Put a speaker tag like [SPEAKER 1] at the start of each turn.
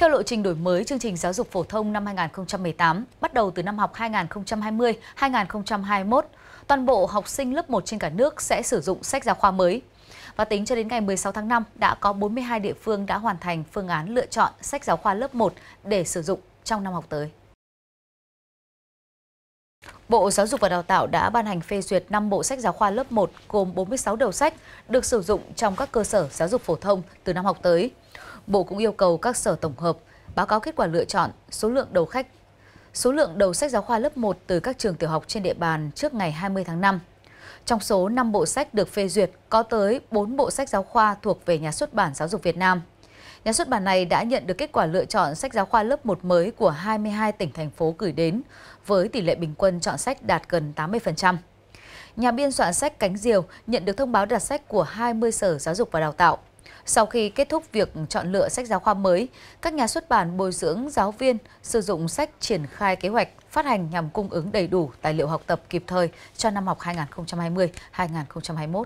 [SPEAKER 1] Theo lộ trình đổi mới chương trình giáo dục phổ thông năm 2018, bắt đầu từ năm học 2020-2021, toàn bộ học sinh lớp 1 trên cả nước sẽ sử dụng sách giáo khoa mới. Và tính cho đến ngày 16 tháng 5, đã có 42 địa phương đã hoàn thành phương án lựa chọn sách giáo khoa lớp 1 để sử dụng trong năm học tới. Bộ Giáo dục và Đào tạo đã ban hành phê duyệt 5 bộ sách giáo khoa lớp 1 gồm 46 đầu sách được sử dụng trong các cơ sở giáo dục phổ thông từ năm học tới. Bộ cũng yêu cầu các sở tổng hợp báo cáo kết quả lựa chọn, số lượng đầu khách, số lượng đầu sách giáo khoa lớp 1 từ các trường tiểu học trên địa bàn trước ngày 20 tháng 5. Trong số 5 bộ sách được phê duyệt, có tới 4 bộ sách giáo khoa thuộc về nhà xuất bản Giáo dục Việt Nam. Nhà xuất bản này đã nhận được kết quả lựa chọn sách giáo khoa lớp 1 mới của 22 tỉnh thành phố gửi đến, với tỷ lệ bình quân chọn sách đạt gần 80%. Nhà biên soạn sách Cánh Diều nhận được thông báo đặt sách của 20 sở giáo dục và đào tạo, sau khi kết thúc việc chọn lựa sách giáo khoa mới, các nhà xuất bản bồi dưỡng giáo viên sử dụng sách triển khai kế hoạch phát hành nhằm cung ứng đầy đủ tài liệu học tập kịp thời cho năm học 2020-2021.